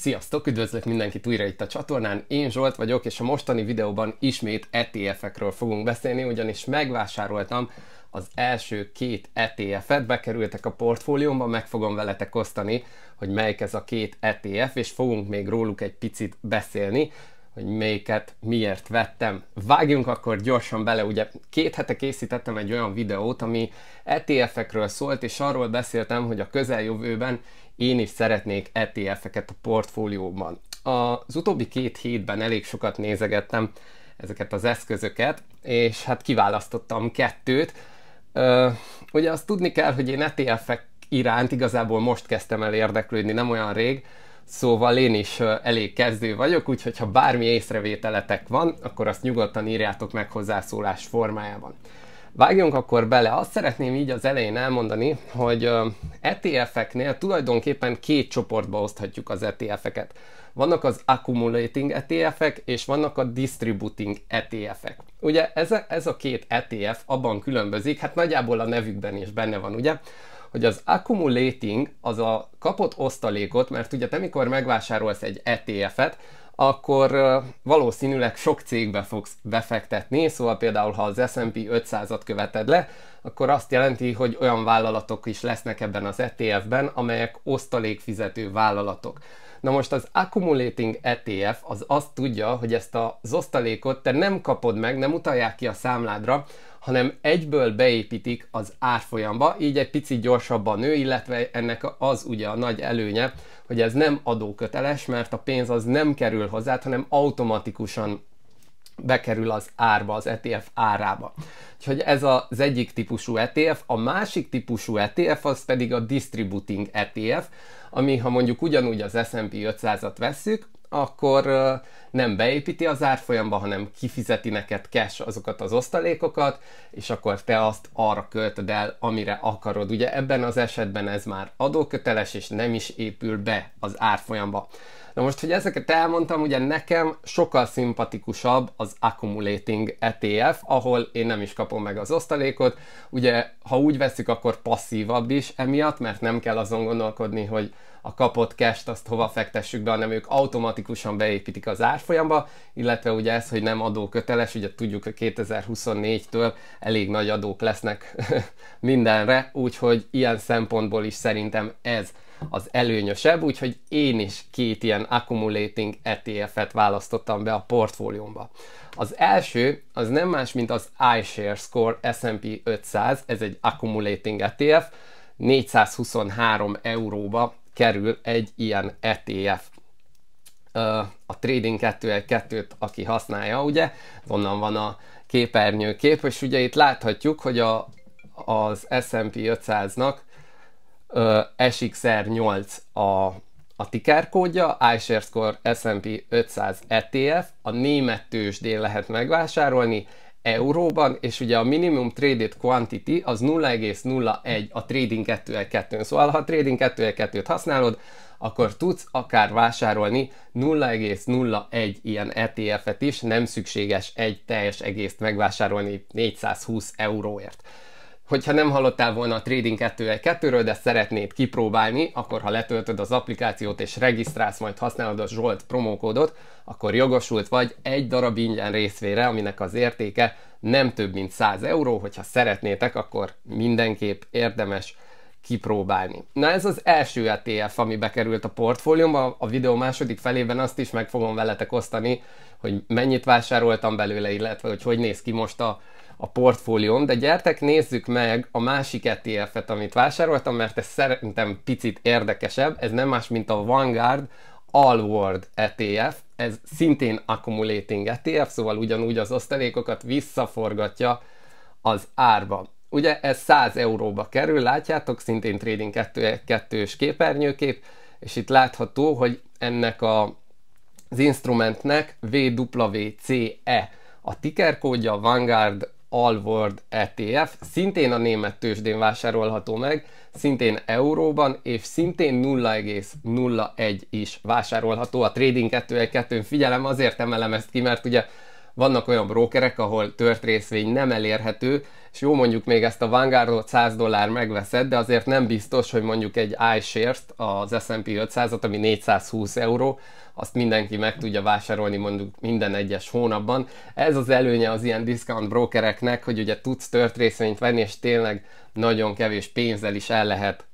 Sziasztok, üdvözlök mindenkit újra itt a csatornán, én Zsolt vagyok, és a mostani videóban ismét ETF-ekről fogunk beszélni, ugyanis megvásároltam az első két ETF-et, bekerültek a portfóliómba, meg fogom veletek osztani, hogy melyik ez a két ETF, és fogunk még róluk egy picit beszélni hogy melyiket miért vettem. Vágjunk akkor gyorsan bele, ugye két hete készítettem egy olyan videót, ami ETF-ekről szólt, és arról beszéltem, hogy a közeljövőben én is szeretnék ETF-eket a portfólióban. Az utóbbi két hétben elég sokat nézegettem ezeket az eszközöket, és hát kiválasztottam kettőt. Ö, ugye azt tudni kell, hogy én ETF-ek iránt igazából most kezdtem el érdeklődni, nem olyan rég, Szóval én is elég kezdő vagyok, úgyhogy ha bármi észrevételetek van, akkor azt nyugodtan írjátok meg hozzászólás formájában. Vágjunk akkor bele. Azt szeretném így az elején elmondani, hogy ETF-eknél tulajdonképpen két csoportba oszthatjuk az ETF-eket. Vannak az accumulating ETF-ek, és vannak a distributing ETF-ek. Ugye ez a, ez a két ETF abban különbözik, hát nagyjából a nevükben is benne van, ugye? hogy az accumulating az a kapott osztalékot, mert ugye te mikor megvásárolsz egy ETF-et, akkor valószínűleg sok cégbe fogsz befektetni, szóval például ha az S&P 500-at követed le, akkor azt jelenti, hogy olyan vállalatok is lesznek ebben az ETF-ben, amelyek osztalékfizető vállalatok. Na most az Accumulating ETF az azt tudja, hogy ezt az osztalékot te nem kapod meg, nem utalják ki a számládra, hanem egyből beépítik az árfolyamba, így egy picit gyorsabban nő, illetve ennek az ugye a nagy előnye, hogy ez nem adóköteles, mert a pénz az nem kerül hozzá, hanem automatikusan bekerül az árba, az ETF árába. Úgyhogy ez az egyik típusú ETF, a másik típusú ETF az pedig a distributing ETF, ami ha mondjuk ugyanúgy az S&P 500-at vesszük, akkor nem beépíti az árfolyamba, hanem kifizeti neked cash azokat az osztalékokat, és akkor te azt arra költöd el, amire akarod. Ugye ebben az esetben ez már adóköteles, és nem is épül be az árfolyamba. Na most, hogy ezeket elmondtam, ugye nekem sokkal szimpatikusabb az Accumulating ETF, ahol én nem is kapom meg az osztalékot. Ugye, ha úgy veszik, akkor passzívabb is emiatt, mert nem kell azon gondolkodni, hogy a kapott cash azt hova fektessük be, hanem ők automatikusan beépítik az árfolyamba, illetve ugye ez, hogy nem adóköteles, ugye tudjuk, hogy 2024-től elég nagy adók lesznek mindenre, úgyhogy ilyen szempontból is szerintem ez az előnyösebb, úgyhogy én is két ilyen accumulating ETF-et választottam be a portfóliómba. Az első az nem más, mint az iShares Core S&P 500, ez egy accumulating ETF, 423 euróba kerül egy ilyen ETF a Trading 212-t, aki használja, ugye, onnan van a képernyő kép, és ugye itt láthatjuk, hogy a, az S&P 500-nak SXR8 a, a tikerkódja, iSharesCore S&P 500 ETF, a német tőzsdén lehet megvásárolni, euróban, és ugye a minimum traded quantity az 0,01 a trading 2 n Szóval ha a trading 2 t használod, akkor tudsz akár vásárolni 0,01 ilyen ETF-et is, nem szükséges egy teljes egészt megvásárolni 420 euróért hogyha nem hallottál volna a Trading 212-ről, de szeretnéd kipróbálni, akkor ha letöltöd az applikációt és regisztrálsz, majd használod a Zsolt promókódot, akkor jogosult vagy egy darab ingyen részvére, aminek az értéke nem több mint 100 euró, hogyha szeretnétek, akkor mindenképp érdemes kipróbálni. Na ez az első ETF, ami bekerült a portfóliómba, a videó második felében azt is meg fogom veletek osztani, hogy mennyit vásároltam belőle, illetve hogy hogy néz ki most a a portfólióm, de gyertek, nézzük meg a másik ETF-et, amit vásároltam, mert ez szerintem picit érdekesebb, ez nem más, mint a Vanguard All World ETF, ez szintén Accumulating ETF, szóval ugyanúgy az osztalékokat visszaforgatja az árba. Ugye ez 100 euróba kerül, látjátok, szintén Trading 2, 2-ös képernyőkép, és itt látható, hogy ennek a, az instrumentnek VWCE a tickerkódja, kódja Vanguard Alvord ETF, szintén a német tőzsdén vásárolható meg, szintén euróban, és szintén 0,01 is vásárolható. A Trading 2 n figyelem, azért emelem ezt ki, mert ugye vannak olyan brókerek, ahol tört részvény nem elérhető, és jó mondjuk még ezt a Vanguardot 100 dollár megveszed, de azért nem biztos, hogy mondjuk egy iShares, az S&P 500-at, ami 420 euró, azt mindenki meg tudja vásárolni mondjuk minden egyes hónapban. Ez az előnye az ilyen discount brokereknek, hogy ugye tudsz tört részvényt venni, és tényleg nagyon kevés pénzzel is el lehet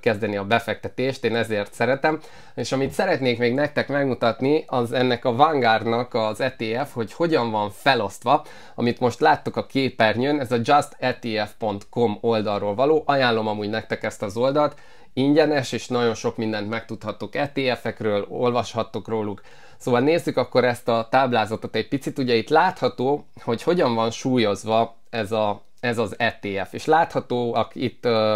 kezdeni a befektetést, én ezért szeretem. És amit szeretnék még nektek megmutatni, az ennek a Vanguardnak az ETF, hogy hogyan van felosztva, amit most láttok a képernyőn, ez a justetf.com oldalról való, ajánlom amúgy nektek ezt az oldalt, ingyenes, és nagyon sok mindent megtudhattok ETF-ekről, olvashattok róluk. Szóval nézzük akkor ezt a táblázatot egy picit, ugye itt látható, hogy hogyan van súlyozva ez, a, ez az ETF, és láthatóak itt uh,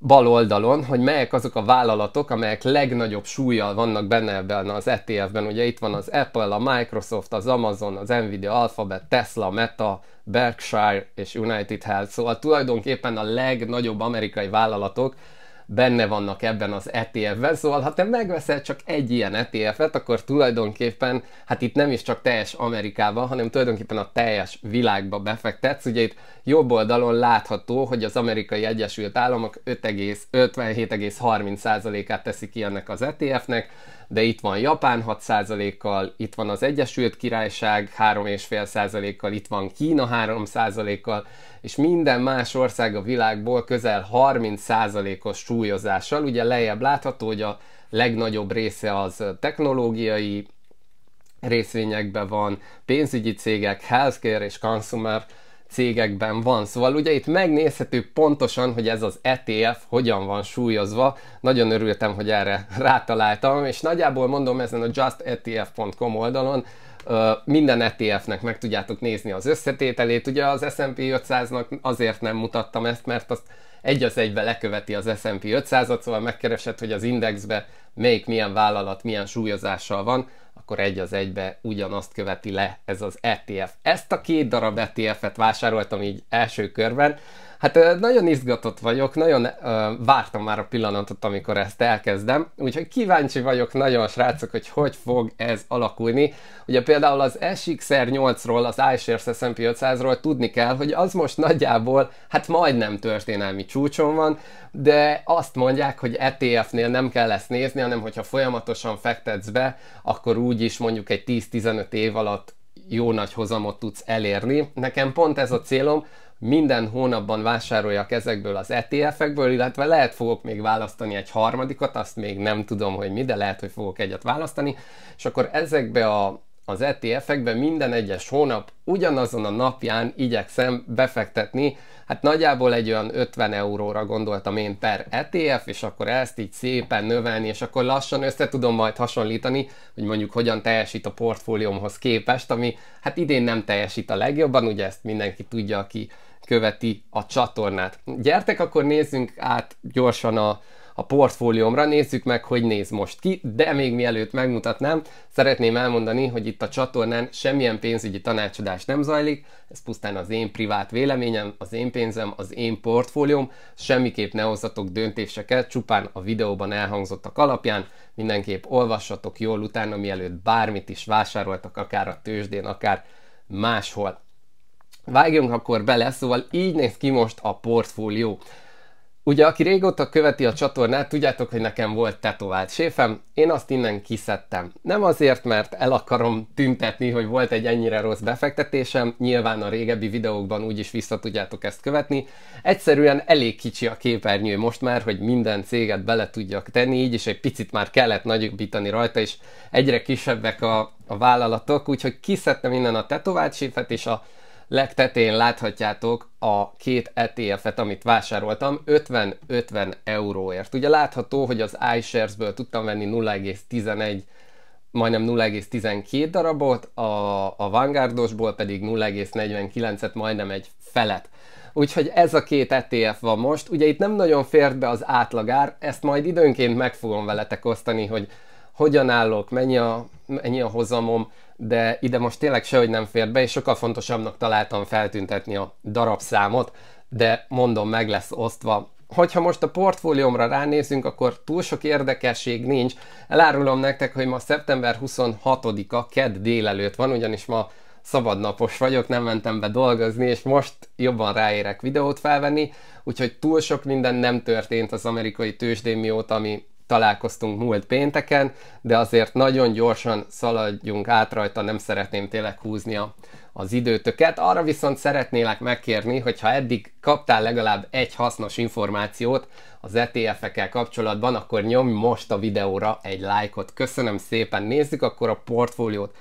bal oldalon, hogy melyek azok a vállalatok, amelyek legnagyobb súlyjal vannak benne ebben az ETF-ben. Ugye itt van az Apple, a Microsoft, az Amazon, az Nvidia, Alphabet, Tesla, Meta, Berkshire és United Health. Szóval tulajdonképpen a legnagyobb amerikai vállalatok, benne vannak ebben az ETF-ben, szóval ha te megveszel csak egy ilyen ETF-et, akkor tulajdonképpen, hát itt nem is csak teljes Amerikába, hanem tulajdonképpen a teljes világba befektetsz. Ugye itt jobb oldalon látható, hogy az amerikai Egyesült Államok 57,30%-át teszi ki ennek az ETF-nek, de itt van Japán 6%-kal, itt van az Egyesült Királyság 3,5%-kal, itt van Kína 3%-kal, és minden más ország a világból közel 30%-os súlyozással. Ugye lejjebb látható, hogy a legnagyobb része az technológiai részvényekben van, pénzügyi cégek, healthcare és consumer cégekben van. Szóval ugye itt megnézhető pontosan, hogy ez az ETF hogyan van súlyozva. Nagyon örültem, hogy erre rátaláltam, és nagyjából mondom ezen a justetf.com oldalon, minden ETF-nek meg tudjátok nézni az összetételét. Ugye az S&P 500-nak azért nem mutattam ezt, mert azt egy az egybe leköveti az S&P 500-at, szóval megkeresed, hogy az indexbe melyik milyen vállalat milyen súlyozással van, akkor egy az egybe ugyanazt követi le ez az ETF. Ezt a két darab ETF-et vásároltam így első körben, Hát nagyon izgatott vagyok, nagyon ö, vártam már a pillanatot, amikor ezt elkezdem, úgyhogy kíváncsi vagyok nagyon, srácok, hogy hogy fog ez alakulni. Ugye például az SXR8-ról, az iShares S&P 500-ról tudni kell, hogy az most nagyjából, hát majdnem történelmi csúcson van, de azt mondják, hogy ETF-nél nem kell ezt nézni, hanem hogyha folyamatosan fektetsz be, akkor úgyis mondjuk egy 10-15 év alatt jó nagy hozamot tudsz elérni. Nekem pont ez a célom, minden hónapban vásároljak ezekből az ETF-ekből, illetve lehet fogok még választani egy harmadikat, azt még nem tudom, hogy mi, de lehet, hogy fogok egyet választani, és akkor ezekbe a, az ETF-ekbe minden egyes hónap ugyanazon a napján igyekszem befektetni, hát nagyjából egy olyan 50 euróra gondoltam én per ETF, és akkor ezt így szépen növelni, és akkor lassan össze tudom majd hasonlítani, hogy mondjuk hogyan teljesít a portfóliómhoz képest, ami hát idén nem teljesít a legjobban, ugye ezt mindenki tudja, aki követi a csatornát. Gyertek, akkor nézzünk át gyorsan a, a portfóliómra, nézzük meg, hogy néz most ki, de még mielőtt megmutatnám, szeretném elmondani, hogy itt a csatornán semmilyen pénzügyi tanácsadás nem zajlik, ez pusztán az én privát véleményem, az én pénzem, az én portfólióm, semmiképp ne hozzatok döntéseket, csupán a videóban elhangzottak alapján, mindenképp olvassatok jól utána, mielőtt bármit is vásároltak, akár a tőzsdén, akár máshol. Vágjunk akkor bele, szóval így néz ki most a portfólió. Ugye, aki régóta követi a csatornát, tudjátok, hogy nekem volt tetovált séfem, én azt innen kiszedtem. Nem azért, mert el akarom tüntetni, hogy volt egy ennyire rossz befektetésem, nyilván a régebbi videókban úgyis vissza tudjátok ezt követni. Egyszerűen elég kicsi a képernyő most már, hogy minden céget bele tudjak tenni, így is egy picit már kellett nagyobbítani rajta, és egyre kisebbek a, a vállalatok, úgyhogy kiszedtem innen a tetovált séfet, és a legtetén láthatjátok a két ETF-et, amit vásároltam, 50-50 euróért. Ugye látható, hogy az iShares-ből tudtam venni 0,11 majdnem 0,12 darabot, a, a Vanguardosból pedig 0,49-et, majdnem egy felet. Úgyhogy ez a két ETF van most. Ugye itt nem nagyon fért be az átlagár, ezt majd időnként meg fogom veletek osztani, hogy hogyan állok, mennyi a, mennyi a hozamom, de ide most tényleg sehogy nem fér be, és sokkal fontosabbnak találtam feltüntetni a darabszámot, de mondom, meg lesz osztva. Hogyha most a portfóliómra ránézünk, akkor túl sok érdekesség nincs. Elárulom nektek, hogy ma szeptember 26-a, kedd délelőtt van, ugyanis ma szabadnapos vagyok, nem mentem be dolgozni, és most jobban ráérek videót felvenni, úgyhogy túl sok minden nem történt az amerikai tőzsdén mióta, ami találkoztunk múlt pénteken, de azért nagyon gyorsan szaladjunk át rajta, nem szeretném tényleg húzni a, az időtöket. Arra viszont szeretnélek megkérni, hogy ha eddig kaptál legalább egy hasznos információt az ETF-ekkel kapcsolatban, akkor nyomj most a videóra egy lájkot. Köszönöm szépen, nézzük akkor a portfóliót.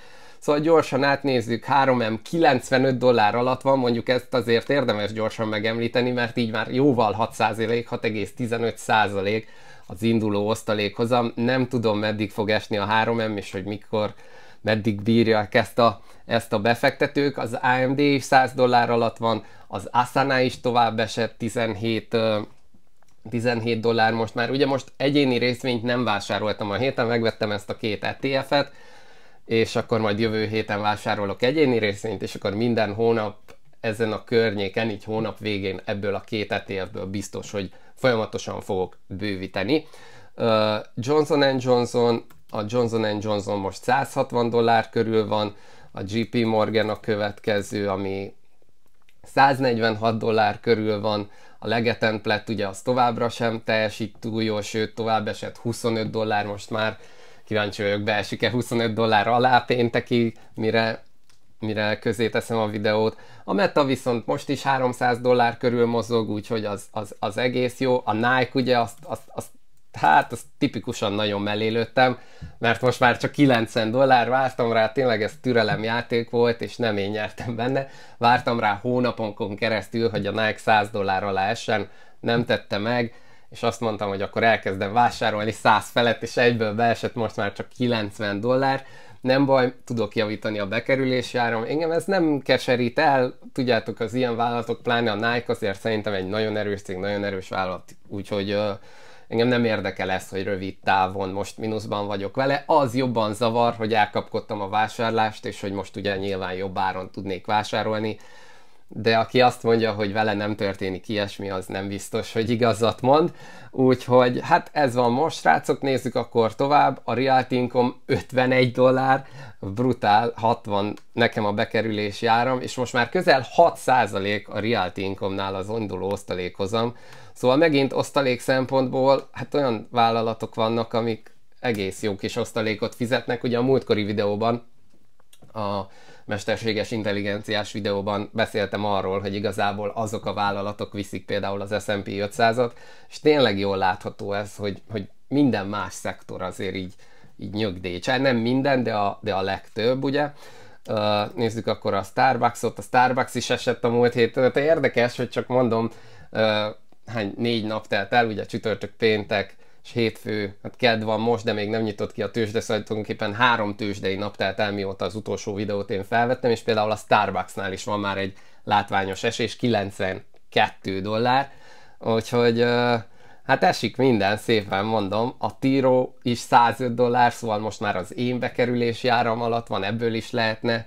Szóval gyorsan átnézzük, 3M 95 dollár alatt van, mondjuk ezt azért érdemes gyorsan megemlíteni, mert így már jóval 6%, 6,15% az induló osztalékhozam. Nem tudom, meddig fog esni a 3M, és hogy mikor, meddig bírják ezt a, ezt a befektetők. Az AMD is 100 dollár alatt van, az Asana is tovább esett 17 17 dollár most már. Ugye most egyéni részvényt nem vásároltam a héten, megvettem ezt a két ETF-et, és akkor majd jövő héten vásárolok egyéni részvényt, és akkor minden hónap ezen a környéken, így hónap végén ebből a két ETF-ből biztos, hogy folyamatosan fogok bővíteni. Johnson Johnson, a Johnson Johnson most 160 dollár körül van, a G.P. Morgan a következő, ami 146 dollár körül van, a legetemplet ugye az továbbra sem teljesít túl jól, sőt tovább esett 25 dollár most már, kíváncsi vagyok, beesik-e 25 dollár alá péntekig, mire, mire közé teszem a videót. A Meta viszont most is 300 dollár körül mozog, úgyhogy az, az, az egész jó. A Nike ugye azt, azt, azt hát azt tipikusan nagyon mellélőttem, mert most már csak 90 dollár, vártam rá, tényleg ez türelem játék volt, és nem én nyertem benne, vártam rá hónaponkon keresztül, hogy a Nike 100 dollár alá essen, nem tette meg, és azt mondtam, hogy akkor elkezdem vásárolni 100 felett, és egyből beesett most már csak 90 dollár, nem baj, tudok javítani a bekerülési áram. Engem ez nem keserít el, tudjátok, az ilyen vállalatok, pláne a Nike azért szerintem egy nagyon erős cég, nagyon erős vállalat, úgyhogy ö, engem nem érdekel ez, hogy rövid távon most mínuszban vagyok vele. Az jobban zavar, hogy elkapkodtam a vásárlást, és hogy most ugye nyilván jobb áron tudnék vásárolni, de aki azt mondja, hogy vele nem történik ilyesmi, az nem biztos, hogy igazat mond. Úgyhogy hát ez van most, srácok, nézzük akkor tovább. A Real Income 51 dollár, brutál, 60 nekem a bekerülés járam, és most már közel 6% a Real Income-nál az induló osztalékhozam. Szóval megint osztalék szempontból, hát olyan vállalatok vannak, amik egész jó kis osztalékot fizetnek. Ugye a múltkori videóban a mesterséges intelligenciás videóban beszéltem arról, hogy igazából azok a vállalatok viszik például az S&P 500-at, és tényleg jól látható ez, hogy, hogy minden más szektor azért így, így nyögdécsel. Nem minden, de a, de a legtöbb, ugye? Uh, nézzük akkor a Starbucksot, a Starbucks is esett a múlt héten, hát érdekes, hogy csak mondom, uh, hány négy nap telt el, ugye csütörtök, péntek, és hétfő, hát kedd van most, de még nem nyitott ki a tőzsde, szóval tulajdonképpen három tőzsdei nap telt el, mióta az utolsó videót én felvettem, és például a Starbucksnál is van már egy látványos esés, 92 dollár, úgyhogy hát esik minden, szépen mondom, a Tiro is 105 dollár, szóval most már az én bekerülési áram alatt van, ebből is lehetne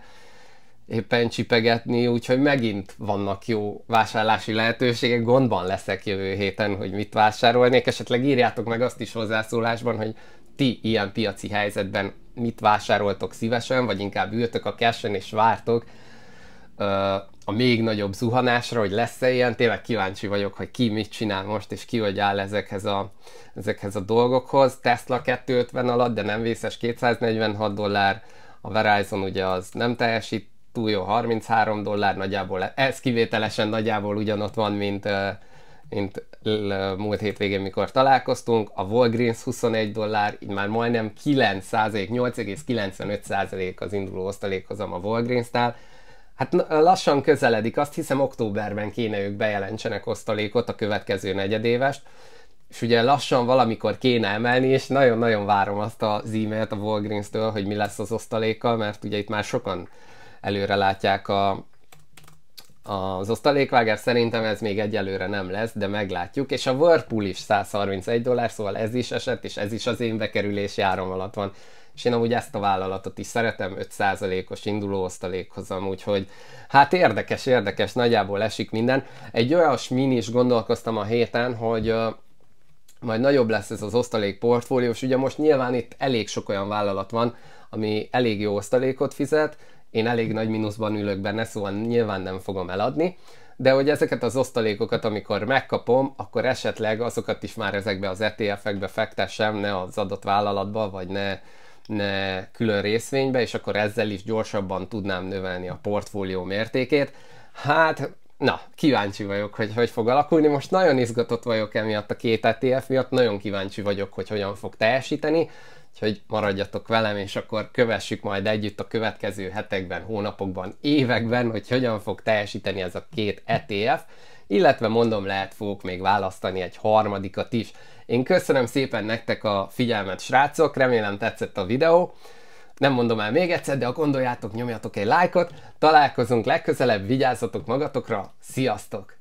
éppen csipegetni, úgyhogy megint vannak jó vásárlási lehetőségek, gondban leszek jövő héten, hogy mit vásárolnék, esetleg írjátok meg azt is hozzászólásban, hogy ti ilyen piaci helyzetben mit vásároltok szívesen, vagy inkább ültök a cash és vártok a még nagyobb zuhanásra, hogy lesz-e ilyen, tényleg kíváncsi vagyok, hogy ki mit csinál most, és ki hogy áll ezekhez a, ezekhez a dolgokhoz. Tesla 250 alatt, de nem vészes 246 dollár, a Verizon ugye az nem teljesít túl jó, 33 dollár nagyjából, ez kivételesen nagyjából ugyanott van, mint, mint múlt hétvégén, mikor találkoztunk, a Walgreens 21 dollár, így már majdnem 9 8,95 az induló osztalékhozam a Walgreens-tál, Hát lassan közeledik, azt hiszem októberben kéne ők bejelentsenek osztalékot a következő negyedévest, és ugye lassan valamikor kéne emelni, és nagyon-nagyon várom azt az e-mailt a Walgreens-től, hogy mi lesz az osztalékkal, mert ugye itt már sokan előre látják a, az osztalékvágás szerintem ez még egyelőre nem lesz, de meglátjuk. És a Whirlpool is 131 dollár, szóval ez is esett, és ez is az én bekerülési áram alatt van. És én amúgy ezt a vállalatot is szeretem, 5%-os induló osztalékhoz amúgy, hogy hát érdekes, érdekes, nagyjából esik minden. Egy olyasmin is gondolkoztam a héten, hogy majd nagyobb lesz ez az osztalék portfóliós, ugye most nyilván itt elég sok olyan vállalat van, ami elég jó osztalékot fizet, én elég nagy mínuszban ülök benne, szóval nyilván nem fogom eladni, de hogy ezeket az osztalékokat, amikor megkapom, akkor esetleg azokat is már ezekbe az ETF-ekbe fektessem, ne az adott vállalatba, vagy ne, ne külön részvénybe, és akkor ezzel is gyorsabban tudnám növelni a portfólió mértékét. Hát, na, kíváncsi vagyok, hogy hogy fog alakulni. Most nagyon izgatott vagyok emiatt a két ETF miatt, nagyon kíváncsi vagyok, hogy hogyan fog teljesíteni. Úgyhogy maradjatok velem, és akkor kövessük majd együtt a következő hetekben, hónapokban, években, hogy hogyan fog teljesíteni ez a két ETF, illetve mondom, lehet fogok még választani egy harmadikat is. Én köszönöm szépen nektek a figyelmet, srácok, remélem tetszett a videó. Nem mondom el még egyszer, de ha gondoljátok, nyomjatok egy lájkot, találkozunk legközelebb, vigyázzatok magatokra, sziasztok!